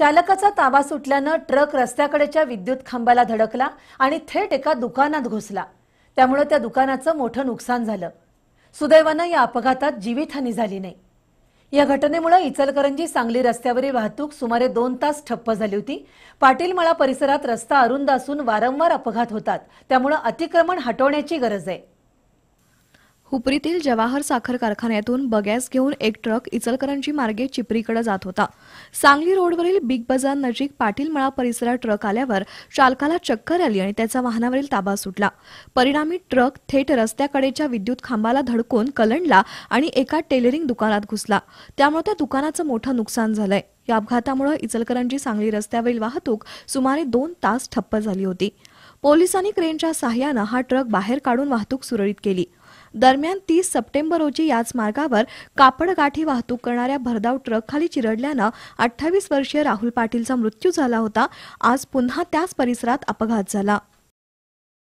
चालकाचा ताबा सुटल्यानं ट्रक रस्त्याकडेच्या विद्युत खांबाला धडकला आणि थेट एका दुकानात घुसला त्यामुळे त्या दुकानाचं मोठं नुकसान झालं सुदैवानं या अपघातात जीवितहानी झाली नाही या घटनेमुळे इचलकरंजी सांगली रस्त्यावरील वाहतूक सुमारे दोन तास ठप्प झाली होती पाटीलमळा परिसरात रस्ता अरुंद असून वारंवार अपघात होतात त्यामुळे अतिक्रमण हटवण्याची गरज आहे हुपरीतील जवाहर साखर कारखान्यातून बगॅस घेऊन एक ट्रक इचलकरांची मार्गे चिपरीकडे जात होता सांगली रोडवरील बिग बजार नजीक मळा परिसरात ट्रक आल्यावर चालकाला चक्कर आली आणि त्याचा वाहनावरील ताबा सुटला परिणामी ट्रक थेट रस्त्याकडेच्या विद्युत खांबाला धडकून कलंडला आणि एका टेलरिंग दुकानात घुसला त्यामुळे त्या दुकानाचं मोठं नुकसान झालंय या अपघातामुळे इचलकरांची सांगली रस्त्यावरील वाहतूक सुमारे दोन तास ठप्प झाली होती पोलिसांनी क्रेनच्या सहाय्यानं हा ट्रक बाहेर काढून वाहतूक सुरळीत केली दरम्यान तीस सप्टेंबर रोजी याच मार्गावर कापडगाठी वाहतूक करणाऱ्या भरधाव ट्रक खाली चिरडल्यानं अठ्ठावीस वर्षीय राहुल पाटीलचा मृत्यू झाला होता आज पुन्हा त्याच परिसरात अपघात झाला